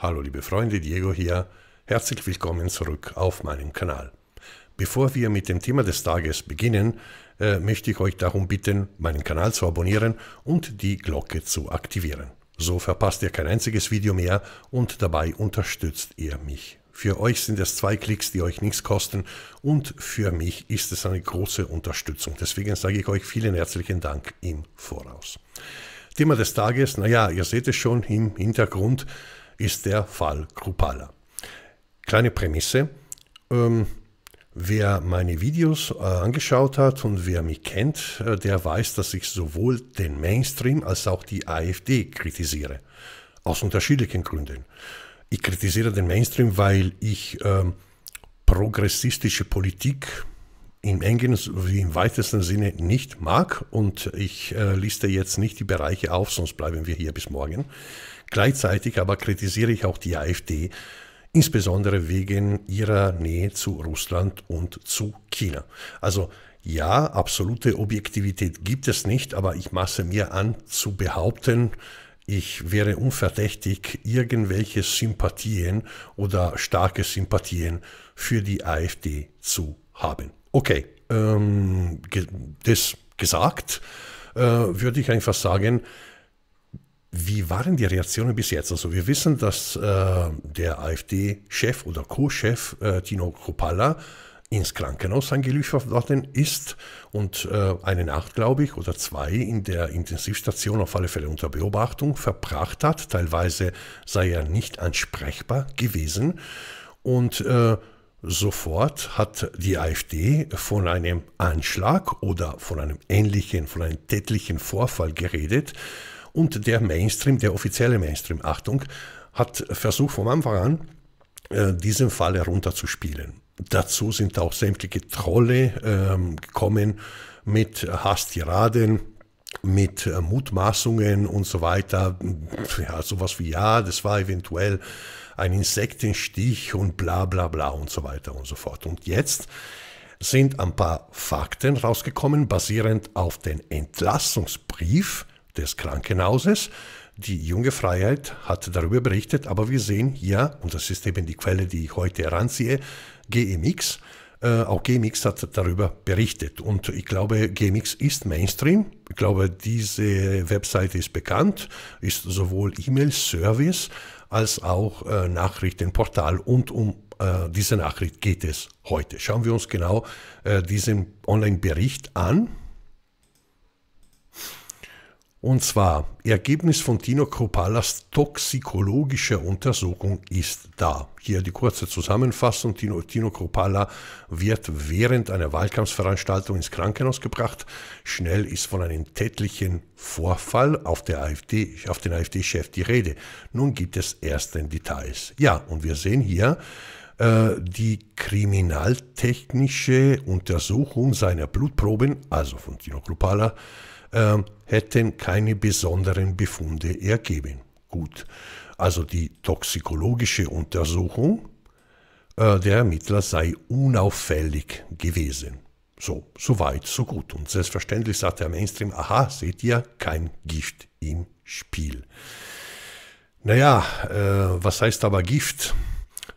Hallo liebe Freunde, Diego hier. Herzlich willkommen zurück auf meinem Kanal. Bevor wir mit dem Thema des Tages beginnen, äh, möchte ich euch darum bitten, meinen Kanal zu abonnieren und die Glocke zu aktivieren. So verpasst ihr kein einziges Video mehr und dabei unterstützt ihr mich. Für euch sind es zwei Klicks, die euch nichts kosten und für mich ist es eine große Unterstützung. Deswegen sage ich euch vielen herzlichen Dank im Voraus. Thema des Tages, naja, ihr seht es schon im Hintergrund, ist der Fall Krupala. Kleine Prämisse. Ähm, Wer meine Videos äh, angeschaut hat und wer mich kennt, äh, der weiß, dass ich sowohl den Mainstream als auch die AfD kritisiere. Aus unterschiedlichen Gründen. Ich kritisiere den Mainstream, weil ich ähm, progressistische Politik im engen wie im weitesten Sinne nicht mag. Und ich äh, liste jetzt nicht die Bereiche auf, sonst bleiben wir hier bis morgen. Gleichzeitig aber kritisiere ich auch die AfD, insbesondere wegen ihrer Nähe zu Russland und zu China. Also ja, absolute Objektivität gibt es nicht, aber ich maße mir an zu behaupten, ich wäre unverdächtig, irgendwelche Sympathien oder starke Sympathien für die AfD zu haben. Okay, ähm, ge das gesagt, äh, würde ich einfach sagen, wie waren die Reaktionen bis jetzt? Also wir wissen, dass äh, der AfD-Chef oder Co-Chef äh, Tino Kropala ins Krankenhaus angeliefert worden ist und äh, eine Nacht, glaube ich, oder zwei in der Intensivstation auf alle Fälle unter Beobachtung verbracht hat. Teilweise sei er nicht ansprechbar gewesen und äh, Sofort hat die AfD von einem Anschlag oder von einem ähnlichen, von einem tätlichen Vorfall geredet und der Mainstream, der offizielle Mainstream, Achtung, hat versucht von Anfang an, äh, diesen Fall herunterzuspielen. Dazu sind auch sämtliche Trolle ähm, gekommen mit Hastiraden, mit äh, Mutmaßungen und so weiter. Ja, sowas wie, ja, das war eventuell ein Insektenstich und bla bla bla und so weiter und so fort. Und jetzt sind ein paar Fakten rausgekommen, basierend auf den Entlassungsbrief des Krankenhauses. Die junge Freiheit hat darüber berichtet, aber wir sehen hier, und das ist eben die Quelle, die ich heute heranziehe, GMX, äh, auch GMX hat darüber berichtet. Und ich glaube, GMX ist Mainstream. Ich glaube, diese Webseite ist bekannt, ist sowohl E-Mail-Service als auch äh, Nachrichtenportal. Und um äh, diese Nachricht geht es heute. Schauen wir uns genau äh, diesen Online-Bericht an. Und zwar, Ergebnis von Tino Kropalas toxikologischer Untersuchung ist da. Hier die kurze Zusammenfassung. Tino, Tino Kropala wird während einer Wahlkampfveranstaltung ins Krankenhaus gebracht. Schnell ist von einem tätlichen Vorfall auf, der AfD, auf den AfD-Chef die Rede. Nun gibt es ersten Details. Ja, und wir sehen hier, äh, die kriminaltechnische Untersuchung seiner Blutproben, also von Tino Krupala, äh, hätten keine besonderen Befunde ergeben. Gut, also die toxikologische Untersuchung äh, der Ermittler sei unauffällig gewesen. So, so weit, so gut. Und selbstverständlich sagt der Mainstream, aha, seht ihr, kein Gift im Spiel. Naja, äh, was heißt aber Gift?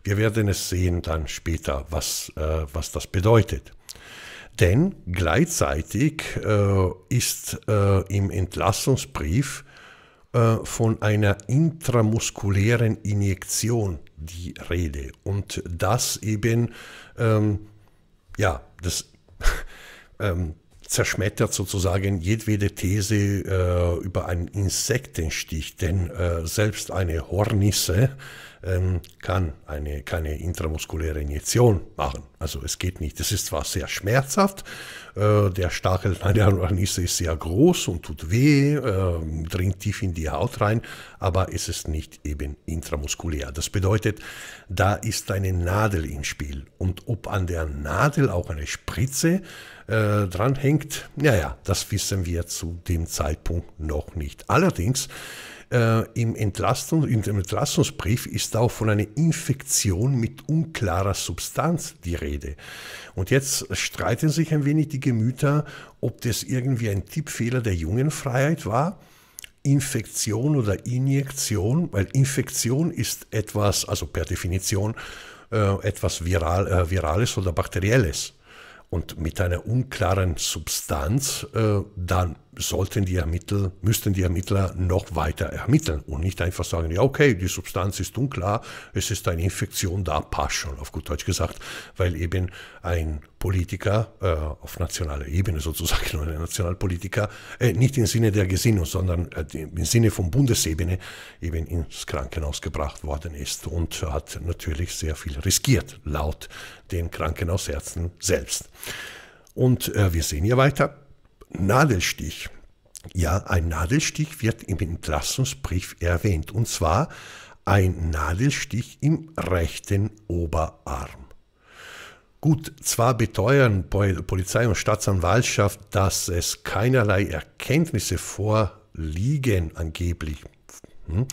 Wir werden es sehen dann später, was, äh, was das bedeutet. Denn gleichzeitig äh, ist äh, im Entlassungsbrief äh, von einer intramuskulären Injektion die Rede. Und das eben, ähm, ja, das ähm, zerschmettert sozusagen jedwede These äh, über einen Insektenstich, denn äh, selbst eine Hornisse ähm, kann eine, keine intramuskuläre Injektion machen. Also es geht nicht. Das ist zwar sehr schmerzhaft, äh, der Stachel der Aranisse ist sehr groß und tut weh, äh, dringt tief in die Haut rein, aber es ist nicht eben intramuskulär. Das bedeutet, da ist eine Nadel im Spiel. Und ob an der Nadel auch eine Spritze äh, dranhängt, naja, das wissen wir zu dem Zeitpunkt noch nicht. Allerdings äh, im, Entlastung, Im Entlastungsbrief ist auch von einer Infektion mit unklarer Substanz die Rede. Und jetzt streiten sich ein wenig die Gemüter, ob das irgendwie ein Tippfehler der jungen Freiheit war. Infektion oder Injektion, weil Infektion ist etwas, also per Definition, äh, etwas Viral, äh, Virales oder Bakterielles. Und mit einer unklaren Substanz äh, dann sollten die Ermittler, müssten die Ermittler noch weiter ermitteln und nicht einfach sagen, ja okay, die Substanz ist unklar, es ist eine Infektion da, passt schon, auf gut Deutsch gesagt, weil eben ein Politiker äh, auf nationaler Ebene sozusagen, oder ein Nationalpolitiker, äh, nicht im Sinne der Gesinnung, sondern äh, im Sinne von Bundesebene eben ins Krankenhaus gebracht worden ist und hat natürlich sehr viel riskiert, laut den Krankenhausärzten selbst. Und äh, wir sehen hier weiter. Nadelstich. Ja, ein Nadelstich wird im Entlassungsbrief erwähnt, und zwar ein Nadelstich im rechten Oberarm. Gut, zwar beteuern Polizei und Staatsanwaltschaft, dass es keinerlei Erkenntnisse vorliegen, angeblich, hm,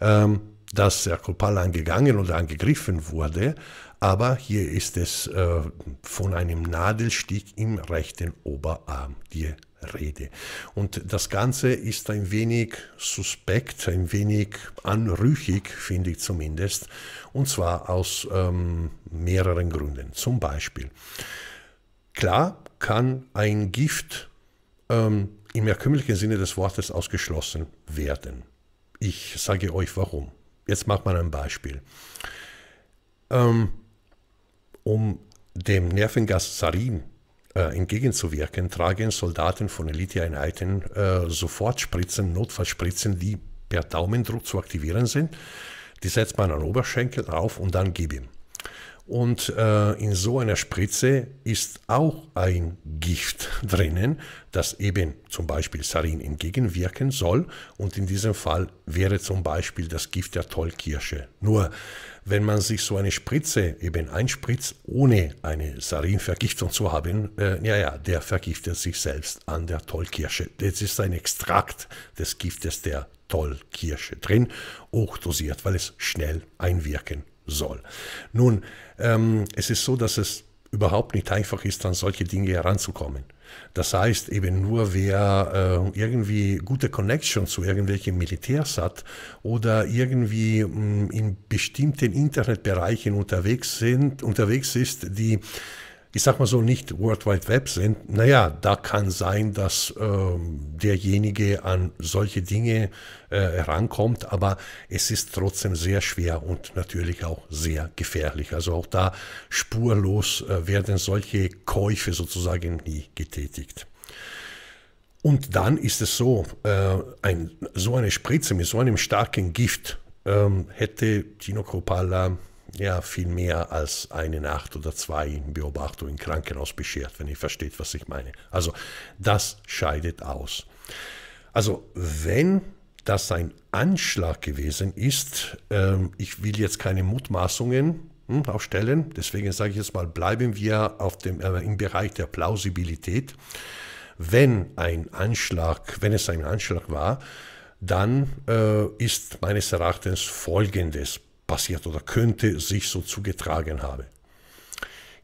ähm, dass Herr Kopala angegangen oder angegriffen wurde, aber hier ist es äh, von einem Nadelstich im rechten Oberarm die Rede. Und das Ganze ist ein wenig suspekt, ein wenig anrüchig, finde ich zumindest, und zwar aus ähm, mehreren Gründen. Zum Beispiel, klar kann ein Gift ähm, im erkömmlichen Sinne des Wortes ausgeschlossen werden. Ich sage euch warum. Jetzt macht man ein Beispiel. Ähm, um dem Nervengas Sarin äh, entgegenzuwirken, tragen Soldaten von Elite-Einheiten äh, sofort Notfallspritzen, die per Daumendruck zu aktivieren sind. Die setzt man an Oberschenkel drauf und dann gib ihm. Und äh, in so einer Spritze ist auch ein Gift drinnen, das eben zum Beispiel Sarin entgegenwirken soll. Und in diesem Fall wäre zum Beispiel das Gift der Tollkirsche. Nur wenn man sich so eine Spritze eben einspritzt, ohne eine Sarinvergiftung zu haben, äh, ja, ja, der vergiftet sich selbst an der Tollkirsche. Das ist ein Extrakt des Giftes der Tollkirsche drin, hochdosiert, weil es schnell einwirken soll. Nun, ähm, es ist so, dass es überhaupt nicht einfach ist, an solche Dinge heranzukommen. Das heißt, eben nur wer äh, irgendwie gute Connection zu irgendwelchen Militärs hat oder irgendwie mh, mm, in bestimmten Internetbereichen unterwegs, sind, unterwegs ist, die ich sag mal so, nicht World Wide Web sind, naja, da kann sein, dass ähm, derjenige an solche Dinge äh, herankommt, aber es ist trotzdem sehr schwer und natürlich auch sehr gefährlich. Also auch da spurlos äh, werden solche Käufe sozusagen nie getätigt. Und dann ist es so, äh, ein, so eine Spritze mit so einem starken Gift ähm, hätte Tino Coppola ja, viel mehr als eine Nacht oder zwei Beobachtung im Krankenhaus beschert, wenn ihr versteht, was ich meine. Also das scheidet aus. Also wenn das ein Anschlag gewesen ist, ähm, ich will jetzt keine Mutmaßungen hm, aufstellen, deswegen sage ich jetzt mal, bleiben wir auf dem, äh, im Bereich der Plausibilität. Wenn ein Anschlag, wenn es ein Anschlag war, dann äh, ist meines Erachtens Folgendes passiert oder könnte sich so zugetragen haben.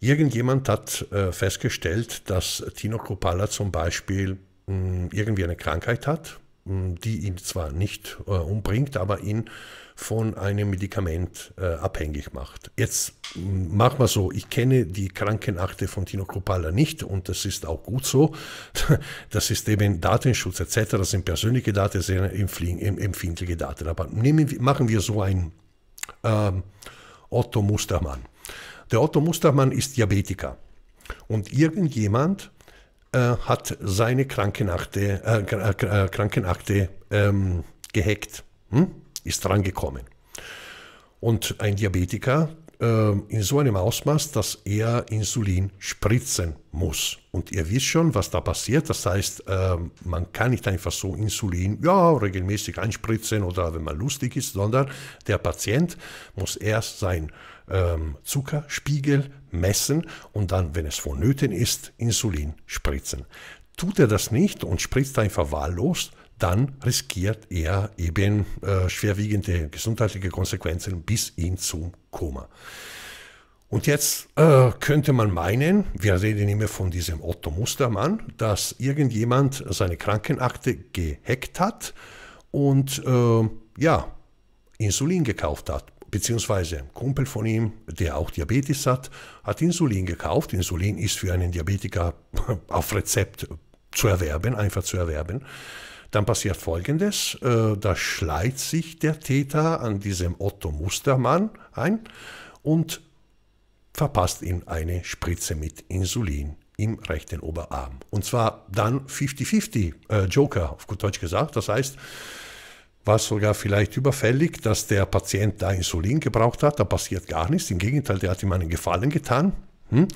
Irgendjemand hat äh, festgestellt, dass Tino Kropala zum Beispiel irgendwie eine Krankheit hat, die ihn zwar nicht äh, umbringt, aber ihn von einem Medikament äh, abhängig macht. Jetzt mh, mach mal so, ich kenne die Krankenakte von Tino Kropala nicht und das ist auch gut so. Das ist eben Datenschutz etc., das sind persönliche Daten, das sind empfindliche Daten. Aber nehmen, machen wir so ein ähm, Otto Mustermann. Der Otto Mustermann ist Diabetiker und irgendjemand äh, hat seine Krankenakte, äh, äh, äh Krankenakte ähm, gehackt, hm? ist drangekommen. Und ein Diabetiker ähm, in so einem Ausmaß, dass er Insulin spritzen muss. Und ihr wisst schon, was da passiert. Das heißt, ähm, man kann nicht einfach so Insulin ja, regelmäßig einspritzen oder wenn man lustig ist, sondern der Patient muss erst sein ähm, Zuckerspiegel messen und dann, wenn es vonnöten ist, Insulin spritzen. Tut er das nicht und spritzt einfach wahllos, dann riskiert er eben äh, schwerwiegende gesundheitliche Konsequenzen bis hin zum Koma. Und jetzt äh, könnte man meinen, wir reden immer von diesem Otto Mustermann, dass irgendjemand seine Krankenakte gehackt hat und äh, ja, Insulin gekauft hat. Beziehungsweise ein Kumpel von ihm, der auch Diabetes hat, hat Insulin gekauft. Insulin ist für einen Diabetiker auf Rezept zu erwerben, einfach zu erwerben. Dann passiert Folgendes, äh, da schleicht sich der Täter an diesem Otto Mustermann ein und verpasst ihm eine Spritze mit Insulin im rechten Oberarm. Und zwar dann 50-50 äh, Joker, auf gut Deutsch gesagt. Das heißt, war sogar vielleicht überfällig, dass der Patient da Insulin gebraucht hat. Da passiert gar nichts. Im Gegenteil, der hat ihm einen Gefallen getan. Hm?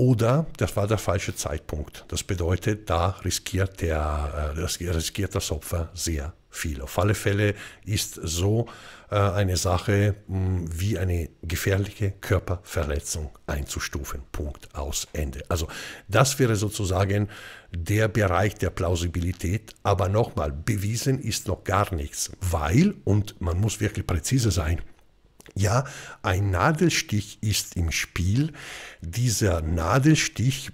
Oder das war der falsche Zeitpunkt. Das bedeutet, da riskiert, der, äh, das, riskiert das Opfer sehr viel. Auf alle Fälle ist so äh, eine Sache hm, wie eine gefährliche Körperverletzung einzustufen. Punkt aus Ende. Also das wäre sozusagen der Bereich der Plausibilität. Aber nochmal, bewiesen ist noch gar nichts, weil, und man muss wirklich präzise sein, ja, ein Nadelstich ist im Spiel. Dieser Nadelstich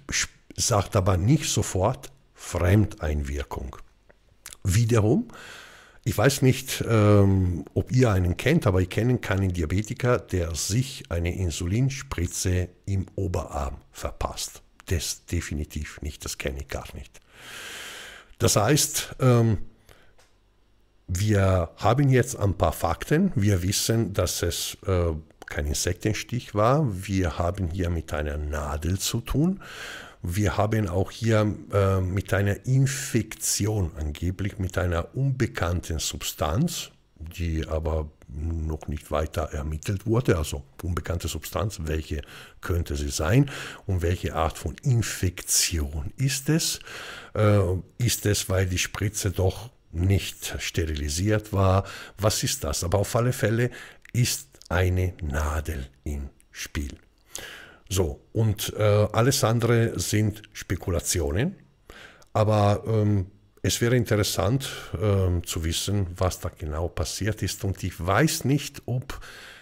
sagt aber nicht sofort Fremdeinwirkung. Wiederum, ich weiß nicht, ähm, ob ihr einen kennt, aber ich kenne keinen Diabetiker, der sich eine Insulinspritze im Oberarm verpasst. Das definitiv nicht, das kenne ich gar nicht. Das heißt, ähm, wir haben jetzt ein paar Fakten. Wir wissen, dass es äh, kein Insektenstich war. Wir haben hier mit einer Nadel zu tun. Wir haben auch hier äh, mit einer Infektion, angeblich mit einer unbekannten Substanz, die aber noch nicht weiter ermittelt wurde, also unbekannte Substanz, welche könnte sie sein und welche Art von Infektion ist es? Äh, ist es, weil die Spritze doch nicht sterilisiert war. Was ist das? Aber auf alle Fälle ist eine Nadel im Spiel. So, und äh, alles andere sind Spekulationen, aber ähm, es wäre interessant ähm, zu wissen, was da genau passiert ist und ich weiß nicht, ob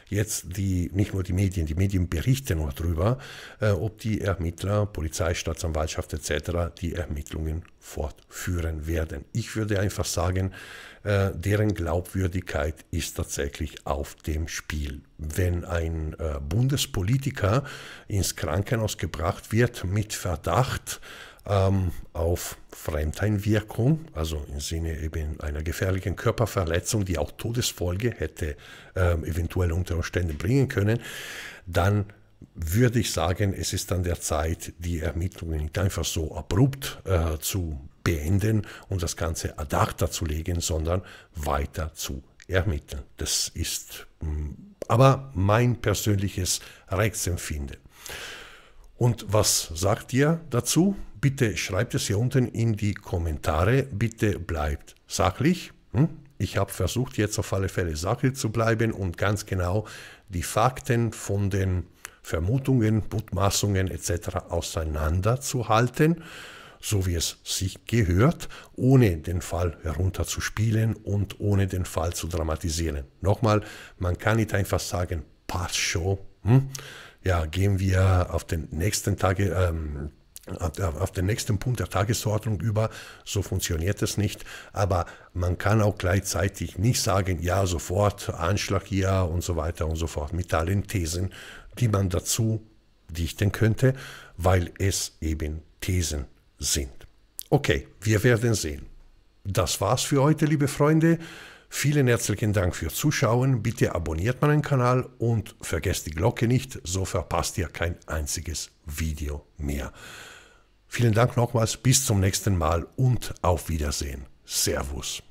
jetzt die, nicht nur die Medien, die Medien berichten auch drüber, äh, ob die Ermittler, Polizei, Staatsanwaltschaft etc. die Ermittlungen fortführen werden. Ich würde einfach sagen, äh, deren Glaubwürdigkeit ist tatsächlich auf dem Spiel. Wenn ein äh, Bundespolitiker ins Krankenhaus gebracht wird mit Verdacht, ähm, auf Fremdeinwirkung, also im Sinne eben einer gefährlichen Körperverletzung, die auch Todesfolge hätte ähm, eventuell unter Umständen bringen können, dann würde ich sagen, es ist an der Zeit, die Ermittlungen nicht einfach so abrupt äh, zu beenden und das Ganze ad acta zu legen, sondern weiter zu ermitteln. Das ist mh, mm, aber mein persönliches Rechtsempfinden. Und was sagt ihr dazu? Bitte schreibt es hier unten in die Kommentare. Bitte bleibt sachlich. Hm? Ich habe versucht, jetzt auf alle Fälle sachlich zu bleiben und ganz genau die Fakten von den Vermutungen, Mutmaßungen etc. auseinanderzuhalten, so wie es sich gehört, ohne den Fall herunterzuspielen und ohne den Fall zu dramatisieren. Nochmal, man kann nicht einfach sagen, Passshow, hm? ja, gehen wir auf den nächsten Tag, ähm, auf den nächsten Punkt der Tagesordnung über, so funktioniert es nicht. Aber man kann auch gleichzeitig nicht sagen, ja, sofort Anschlag hier und so weiter und so fort mit allen Thesen, die man dazu dichten könnte, weil es eben Thesen sind. Okay, wir werden sehen. Das war's für heute, liebe Freunde. Vielen herzlichen Dank fürs Zuschauen. Bitte abonniert meinen Kanal und vergesst die Glocke nicht, so verpasst ihr kein einziges Video mehr. Vielen Dank nochmals, bis zum nächsten Mal und auf Wiedersehen. Servus.